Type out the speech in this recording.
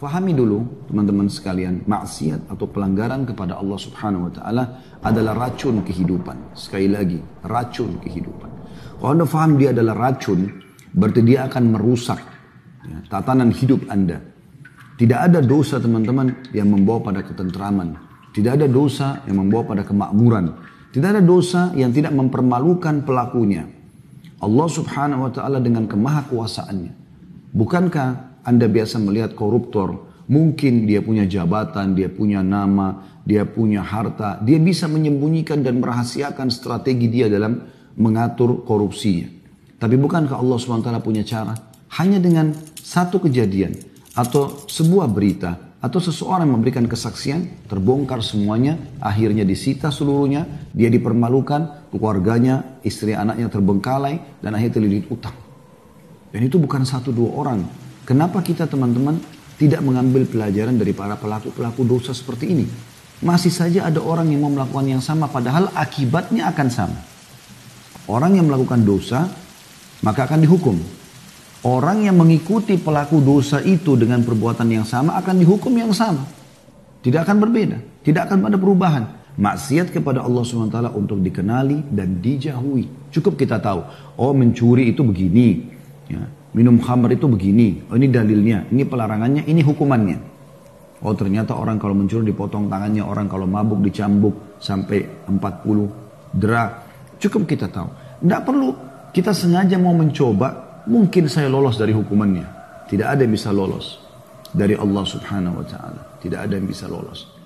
Fahami dulu teman-teman sekalian, maksiat atau pelanggaran kepada Allah Subhanahu wa taala adalah racun kehidupan. Sekali lagi, racun kehidupan. Kalau Anda faham dia adalah racun, berarti dia akan merusak ya, tatanan hidup Anda. Tidak ada dosa teman-teman yang membawa pada ketentraman. Tidak ada dosa yang membawa pada kemakmuran. Tidak ada dosa yang tidak mempermalukan pelakunya. Allah Subhanahu wa taala dengan kemahakuasaannya. Bukankah anda biasa melihat koruptor, mungkin dia punya jabatan, dia punya nama, dia punya harta, dia bisa menyembunyikan dan merahasiakan strategi dia dalam mengatur korupsinya. Tapi bukankah Allah SWT punya cara? Hanya dengan satu kejadian atau sebuah berita atau seseorang memberikan kesaksian, terbongkar semuanya, akhirnya disita seluruhnya, dia dipermalukan, keluarganya, istri anaknya terbengkalai, dan akhirnya terlilit utang. Dan itu bukan satu dua orang, Kenapa kita teman-teman tidak mengambil pelajaran dari para pelaku-pelaku dosa seperti ini? Masih saja ada orang yang mau melakukan yang sama padahal akibatnya akan sama. Orang yang melakukan dosa maka akan dihukum. Orang yang mengikuti pelaku dosa itu dengan perbuatan yang sama akan dihukum yang sama. Tidak akan berbeda, tidak akan ada perubahan. Maksiat kepada Allah SWT untuk dikenali dan dijauhi. Cukup kita tahu, oh mencuri itu begini. Ya minum khamr itu begini, oh, ini dalilnya, ini pelarangannya, ini hukumannya. Oh ternyata orang kalau mencuri dipotong tangannya, orang kalau mabuk dicambuk sampai 40 dera. Cukup kita tahu. Tidak perlu kita sengaja mau mencoba, mungkin saya lolos dari hukumannya. Tidak ada yang bisa lolos dari Allah subhanahu wa ta'ala. Tidak ada yang bisa lolos.